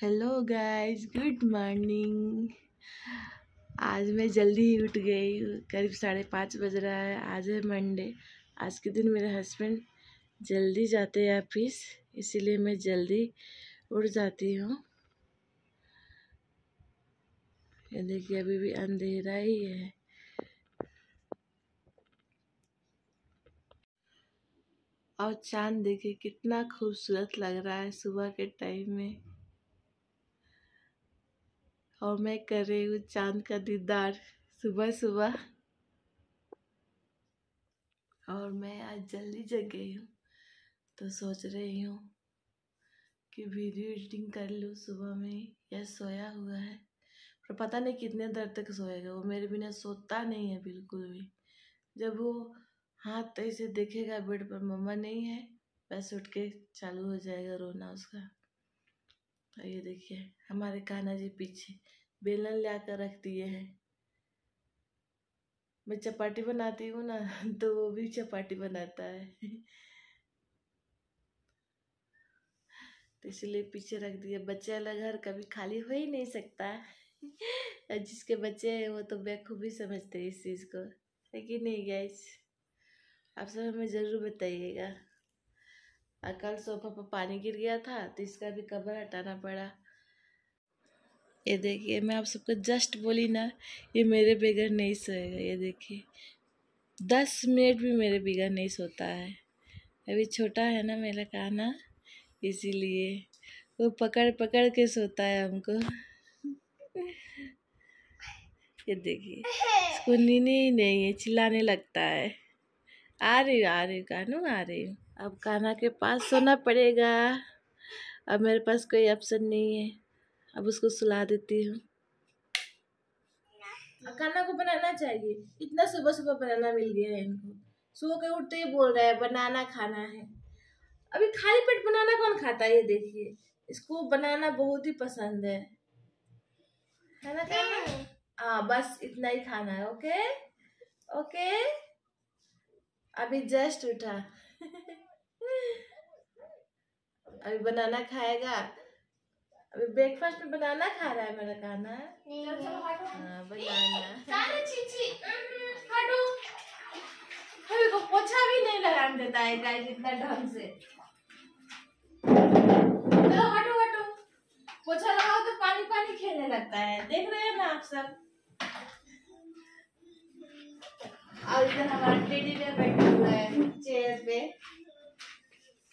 Hello guys good morning आज मैं जल्दी ही उठ गई करीब साढ़े पाँच बज रहा है आज है मंडे आज के दिन मेरे हस्बैंड जल्दी जाते हैं ऑफिस इसीलिए मैं जल्दी उठ जाती हूँ देखिए अभी भी अंधेरा ही है और चांद देखिए कितना खूबसूरत लग रहा है सुबह के टाइम में और मैं कर रही हूँ चांद का दीदार सुबह सुबह और मैं आज जल्दी जग गई हूँ तो सोच रही हूँ कि वीडियो एडिटिंग कर लूँ सुबह में यह सोया हुआ है पर पता नहीं कितने देर तक सोएगा वो मेरे बिना सोता नहीं है बिल्कुल भी जब वो हाथ ऐसे देखेगा बेड पर मम्मा नहीं है बस उठ के चालू हो जाएगा रोना उसका और ये देखिए हमारे कान्हा जी पीछे बेलन ले कर रख दिए हैं मैं चपाटी बनाती हूँ ना तो वो भी चपाटी बनाता है तो इसलिए पीछे रख दिया बच्चे वाला घर कभी खाली हो ही नहीं सकता और जिसके बच्चे हैं वो तो बेखूबी समझते हैं इस चीज़ को है कि नहीं गैस आप सब हमें ज़रूर बताइएगा और कल सोफा पर पानी गिर गया था तो इसका भी कवर हटाना पड़ा ये देखिए मैं आप सबको जस्ट बोली ना ये मेरे बगैर नहीं सोएगा ये देखिए दस मिनट भी मेरे बगैर नहीं सोता है अभी छोटा है ना मेरा खाना इसीलिए वो पकड़ पकड़ के सोता है हमको ये देखिए इसको नींद ही नहीं है चिल्लाने लगता है आ रही हूँ आ रही हूँ कानू आ रही हूँ अब कान्हा के पास सोना पड़ेगा अब मेरे पास कोई ऑप्शन नहीं है अब उसको सुला देती हूँ खाना को बनाना चाहिए इतना सुबह सुबह बनाना मिल गया है इनको सो के उठते ही बोल रहा है बनाना खाना है अभी खाली पेट बनाना कौन खाता है ये देखिए इसको बनाना बहुत ही पसंद है खाना खाना खाना हाँ बस इतना ही खाना है ओके ओके अभी जस्ट उठा अभी बनाना खाएगा अभी ब्रेकफास्ट में बनाना खा रहा है मेरा खाना अभी हाँ, को हम्म, तो पोछा भी नहीं देता है इतना ढंग से चलो हटो हटो पोछा लगाओ तो पानी पानी खेलने लगता है देख रहे हैं ना आप सब और इधर हमारा टेडी बेयर बैठा हुआ है चेयर पे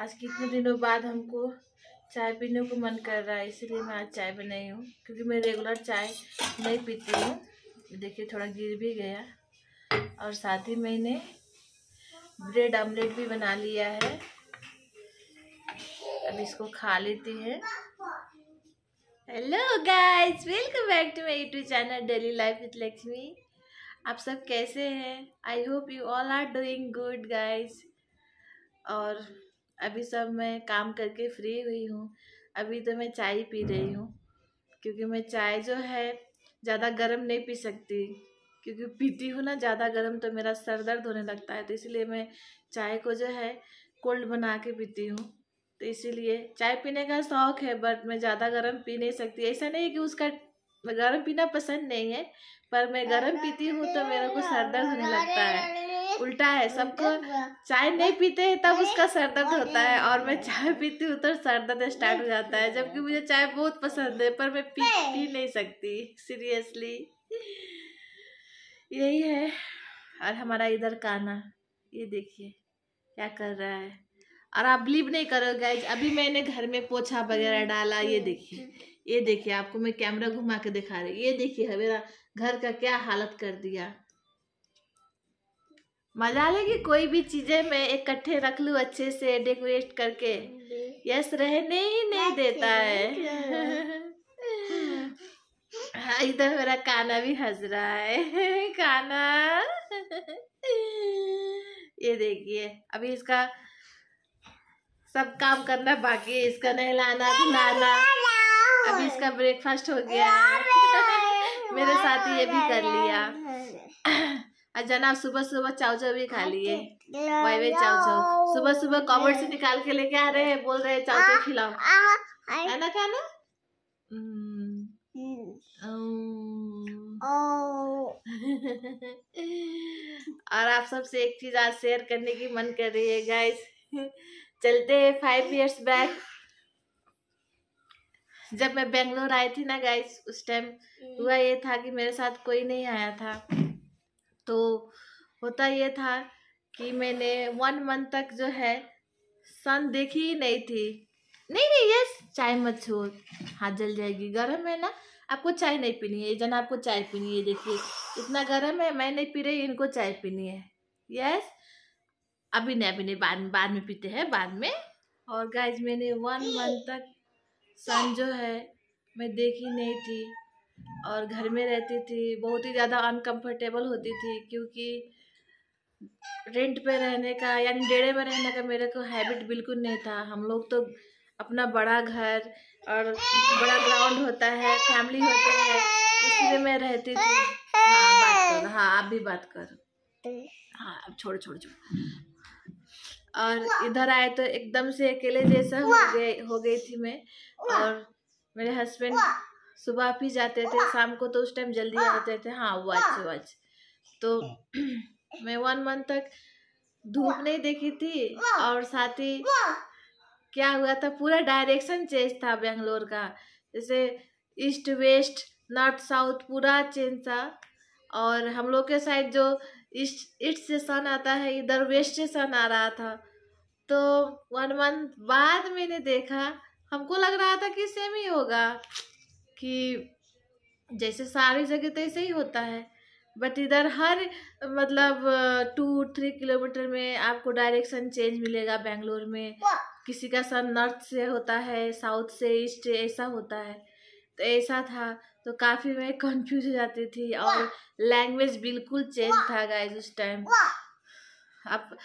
आज कितने दिनों बाद हमको चाय पीने को मन कर रहा है इसीलिए मैं आज चाय बनाई हूँ क्योंकि मैं रेगुलर चाय नहीं पीती हूँ देखिए थोड़ा गिर भी गया और साथ ही मैंने ब्रेड आमलेट भी बना लिया है अब इसको खा लेती हैं hello guys welcome back to my YouTube channel daily life with Lakshmi आप सब कैसे हैं I hope you all are doing good guys और अभी सब मैं काम करके फ्री हुई हूँ अभी तो मैं चाय पी रही हम्म। हूँ क्योंकि मैं चाय जो है ज़्यादा गर्म नहीं पी सकती क्योंकि पीती हूँ ना ज़्यादा गर्म तो मेरा सर दर्द होने लगता है तो इसलिए मैं चाय को जो है कोल्ड बना के पीती हूँ तो इसीलिए चाय पीने का शौक़ है बट मैं ज़्यादा गर्म पी नहीं सकती ऐसा नहीं कि उसका गर्म पीना पसंद नहीं है पर मैं गर्म पीती हूँ तो मेरे को सर दर्द होने लगता है उल्टा है सबको चाय नहीं पीते हैं तब उसका सर दर्द होता है और मैं चाय पीती हूँ तो सर दर्द स्टार्ट हो जाता है जबकि मुझे चाय बहुत पसंद है पर मैं पी पी नहीं सकती सीरियसली यही है और हमारा इधर काना ये देखिए क्या कर रहा है और आप बिलीव नहीं करोगे अभी मैंने घर में पोछा वगैरह हम्म, डाला ये हम्म, देखिए हम्म। ये देखिए आपको मैं कैमरा घुमा के दिखा रही ये देखिए मेरा घर का क्या हालत कर दिया मजा कि कोई भी चीजें मैं इकट्ठे रख लू अच्छे से डेकोरेट करके यस रहने ही नहीं देता है हाँ, इधर मेरा काना भी हंस रहा है काना ये देखिए अभी इसका सब काम करना बाकी है इसका नहलाना धुलाना अभी इसका ब्रेकफास्ट हो गया मेरे साथ ये भी कर लिया आज जनाब सुबह सुबह चाउचाव भी खा लिए वाई सुबह सुबह कॉमर्ट से निकाल के लेके आ रहे हैं बोल रहे हैं चाउचाव खिलाओ है खाना हम्म। हम्म। और आप सबसे एक चीज आज शेयर करने की मन कर रही है गाइस चलते हैं फाइव इयर्स बैक जब मैं बेंगलोर आई थी ना गाइस उस टाइम हम्म। हुआ ये था कि मेरे साथ कोई नहीं आया था तो होता ये था कि मैंने वन मंथ तक जो है सन देखी ही नहीं थी नहीं नहीं यस चाय मत छोड़ हाथ जल जाएगी गर्म है ना आपको चाय नहीं पीनी है ये जना आपको चाय पीनी है देखिए इतना गर्म है मैं नहीं पी रही इनको चाय पीनी है यस अभी नहीं अभी नहीं बाद में बाद में पीते हैं बाद में और गाइज मैंने वन मंथ तक सन जो है मैं देखी नहीं थी और घर में रहती थी बहुत ही ज़्यादा अनकंफर्टेबल होती थी क्योंकि रेंट पे रहने का यानी डेढ़े में रहने का मेरे को हैबिट बिल्कुल नहीं था हम लोग तो अपना बड़ा घर और बड़ा ग्राउंड होता है फैमिली होते हैं उसमें मैं रहती थी हाँ बात करो हाँ आप भी बात करो हाँ अब छोड़ छोड़ छोड़ और इधर आए तो एकदम से अकेले जैसा हो गए हो गई थी मैं और मेरे हस्बैंड सुबह आप ही जाते थे हाँ। शाम को तो उस टाइम जल्दी हाँ। जाते थे हाँ वॉच वॉच हाँ। तो मैं वन मंथ तक धूप नहीं देखी थी और साथ ही क्या हुआ था पूरा डायरेक्शन चेंज था बेंगलोर का जैसे ईस्ट वेस्ट नॉर्थ साउथ पूरा चेंज था और हम लोग के साइड जो ईस्ट ईस्ट से सन आता है इधर वेस्ट से सन आ रहा था तो वन मंथ बाद मैंने देखा हमको लग रहा था कि सेम ही होगा कि जैसे सारी जगह तो ऐसे ही होता है बट इधर हर मतलब टू थ्री किलोमीटर में आपको डायरेक्शन चेंज मिलेगा बेंगलोर में किसी का सन नॉर्थ से होता है साउथ से ईस्ट ऐसा होता है तो ऐसा था तो काफ़ी मैं कंफ्यूज हो जाती थी और लैंग्वेज बिल्कुल चेंज था गाइज उस टाइम आप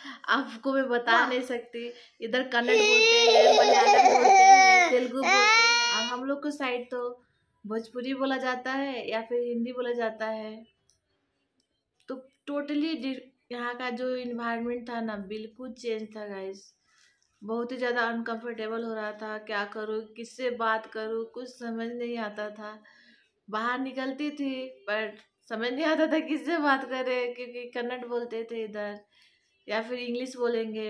आपको मैं बता नहीं सकती इधर कन्नड़ बोलते हैं मलयालम बोलते हैं तेलुगु बोलते हैं हाँ, हम लोग को साइड तो भोजपुरी बोला जाता है या फिर हिंदी बोला जाता है तो टोटली यहाँ का जो इन्वायरमेंट था ना बिल्कुल चेंज था गाइस बहुत ही ज़्यादा अनकंफर्टेबल हो रहा था क्या करूँ किससे बात करूँ कुछ समझ नहीं आता था बाहर निकलती थी पर समझ नहीं आता था किससे बात करें क्योंकि कन्नड़ बोलते थे इधर या फिर इंग्लिश बोलेंगे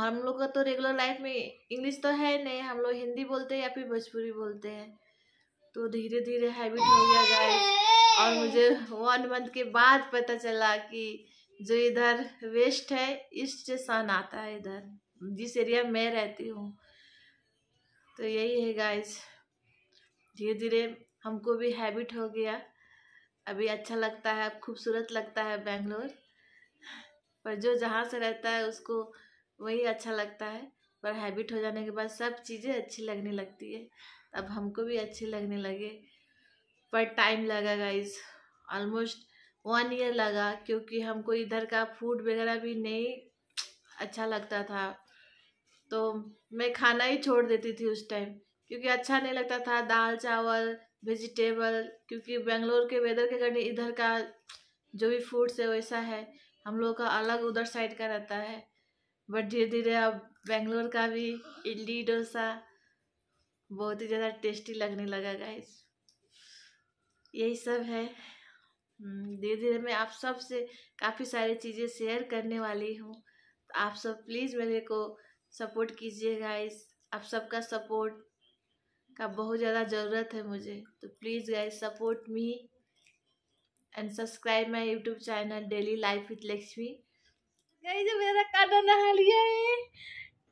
हम लोग का तो रेगुलर लाइफ में इंग्लिश तो है नहीं हम लोग हिंदी बोलते हैं या फिर भोजपुरी बोलते हैं तो धीरे धीरे हैबिट हो गया गाइस और मुझे वन मंथ के बाद पता चला कि जो इधर वेस्ट है ईस्ट से सन आता है इधर जिस एरिया में रहती हूँ तो यही है गाइस धीरे धीरे हमको भी हैबिट हो गया अभी अच्छा लगता है खूबसूरत लगता है बेंगलोर पर जो जहाँ से रहता है उसको वही अच्छा लगता है पर हैबिट हो जाने के बाद सब चीज़ें अच्छी लगने लगती है अब हमको भी अच्छी लगने लगे पर टाइम लगा गाइज ऑलमोस्ट वन ईयर लगा क्योंकि हमको इधर का फूड वगैरह भी नहीं अच्छा लगता था तो मैं खाना ही छोड़ देती थी उस टाइम क्योंकि अच्छा नहीं लगता था दाल चावल वेजिटेबल क्योंकि बेंगलोर के वेदर के कारण इधर का जो भी फूड्स है वैसा है हम लोग का अलग उधर साइड का रहता है बट धीरे धीरे अब बेंगलोर का भी इडली डोसा बहुत ही ज़्यादा टेस्टी लगने लगा गाइस यही सब है हम्म, धीरे धीरे मैं आप सब से काफ़ी सारी चीज़ें शेयर करने वाली हूँ तो आप सब प्लीज़ मेरे को सपोर्ट कीजिए गाइस आप सबका सपोर्ट का बहुत ज़्यादा ज़रूरत है मुझे तो please guys support me and subscribe my YouTube channel daily life with Lakshmi guys मेरा काना नहा लिया है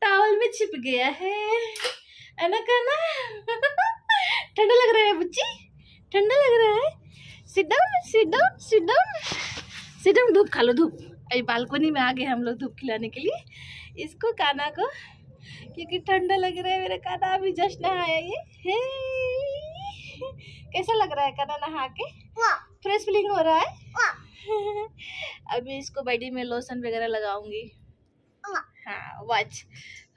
टावल में छिप गया है है ना काना ठंडा लग रहा है बच्ची ठंडा लग रहा है सिट डाउन सिट डाउन धूप खा लो धूप अभी बालकोनी में आ गए हम लोग धूप खिलाने के लिए इसको काना को क्योंकि ठंडा लग रहा है मेरा काना अभी जस्ट नहाया ये हे कैसा लग रहा है काना नहा के फ्रेश फीलिंग हो रहा है अभी इसको बॉडी में लोशन वगैरह लगाऊंगी हाँ वॉच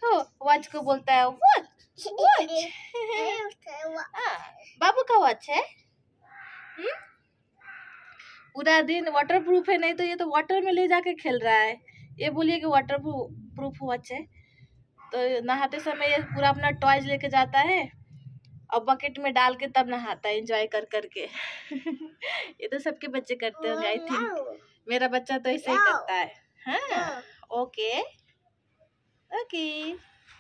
हाँ, वॉच को बोलता है वॉच वॉच हाँ, बाबू का वॉच है पूरा हम्म? दिन वाटर प्रूफ है नहीं तो ये तो वाटर में ले जाके खेल रहा है ये बोलिए कि वाटर प्रूफ वॉच है तो नहाते समय ये पूरा अपना टॉयज लेके जाता है और बकेट में डाल के तब नहाता है इंजॉय कर करके ये तो सबके बच्चे करते होंगे आई थिंक मेरा बच्चा तो ऐसे ही करता है हाँ।, हाँ ओके ओके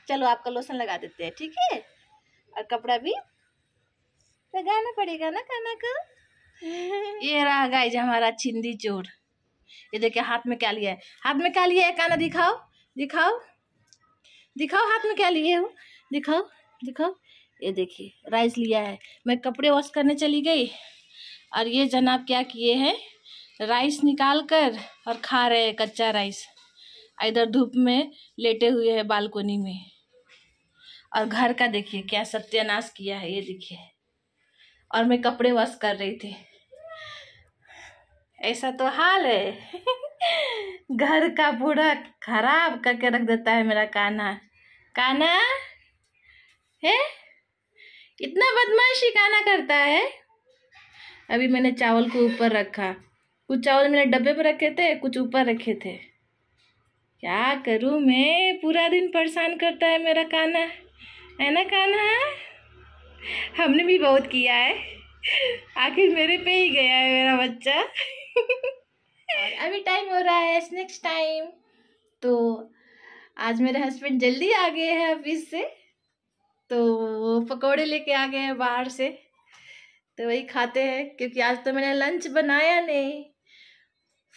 चलो आपका लोशन लगा देते हैं ठीक है और कपड़ा भी लगाना पड़ेगा ना खाना को ये रहा गाइज हमारा छिंदी चोर ये देखिए हाथ में क्या लिया है हाथ में क्या लिया है काना दिखाओ दिखाओ दिखाओ हाथ में क्या लिए हो दिखाओ दिखाओ ये देखिए राइस लिया है मैं कपड़े वॉश करने चली गई और ये जनाब क्या किए हैं राइस निकाल कर और खा रहे हैं कच्चा राइस इधर धूप में लेटे हुए हैं बालकोनी में और घर का देखिए क्या सत्यानाश किया है ये देखिए और मैं कपड़े वॉश कर रही थी ऐसा तो हाल है घर का बूढ़ा खराब करके रख देता है मेरा काना काना है इतना बदमाशी खाना करता है अभी मैंने चावल को ऊपर रखा कुछ चावल मैंने डब्बे पर रखे थे कुछ ऊपर रखे थे क्या करूँ मैं पूरा दिन परेशान करता है मेरा काना है ना काना हमने भी बहुत किया है आखिर मेरे पे ही गया है मेरा बच्चा अभी टाइम हो रहा है नेक्स्ट टाइम तो आज मेरे हस्बैंड जल्दी आ गए हैं ऑफिस से तो वो पकौड़े लेके आ गए हैं बाहर से तो वही खाते हैं क्योंकि आज तो मैंने लंच बनाया नहीं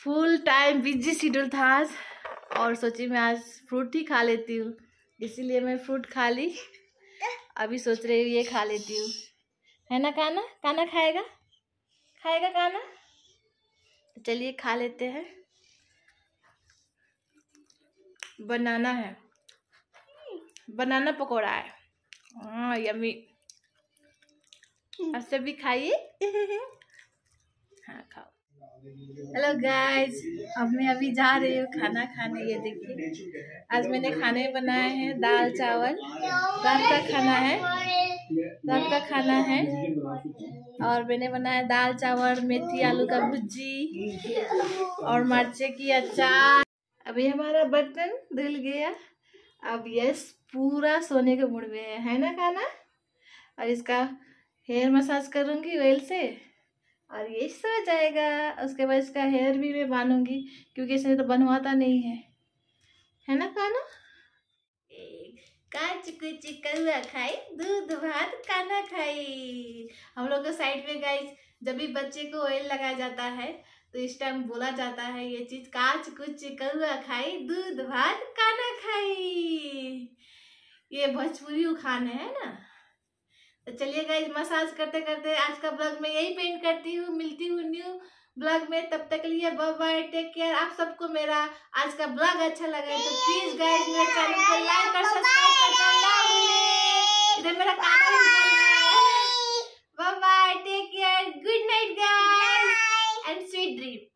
फुल टाइम बिजी शेड्यूल था आज और सोची मैं आज फ्रूट ही खा लेती हूँ इसीलिए मैं फ्रूट खा ली अभी सोच रही हूँ ये खा लेती हूँ है ना खाना खाना खाएगा खाएगा खाना तो चलिए खा लेते हैं बनाना है बनाना पकौड़ा है हाँ यम्मी आप सब भी खाइए हाँ खाओ हेलो गाइस अब मैं अभी जा रही हूँ खाना खाने ये देखिए आज मैंने खाने बनाए हैं दाल चावल रात का खाना है रात का खाना है और मैंने बनाया दाल चावल मेथी आलू का भुजी और मिर्चे की अचार अभी हमारा बर्तन धुल गया अब यस पूरा सोने के मूड में है है ना खाना और इसका हेयर मसाज करूँगी ऑयल से और ये सो जाएगा उसके बाद इसका हेयर भी मैं बांधूँगी क्योंकि इसने तो बनवाता नहीं है है ना खाना कांच कुछ कौआ खाई दूध भात खाना खाई हम लोग के साइड में गाइस जब भी बच्चे को ऑयल लगाया जाता है तो इस टाइम बोला जाता है ये चीज कांच कुछ कौआ खाई दूध भात खाना खाई ये भोजपुरी उखाने है ना तो चलिए गाइज मसाज करते करते आज का ब्लॉग मैं यही पेंट करती हूँ मिलती हूँ न्यू ब्लॉग में तब तक लिए बाय बाय टेक केयर आप सबको मेरा आज का ब्लॉग अच्छा लगा तो प्लीज गाइज मेरे चैनल को लाइक कर सब्सक्राइब करना इधर मेरा bye bye take care good night guys and sweet dream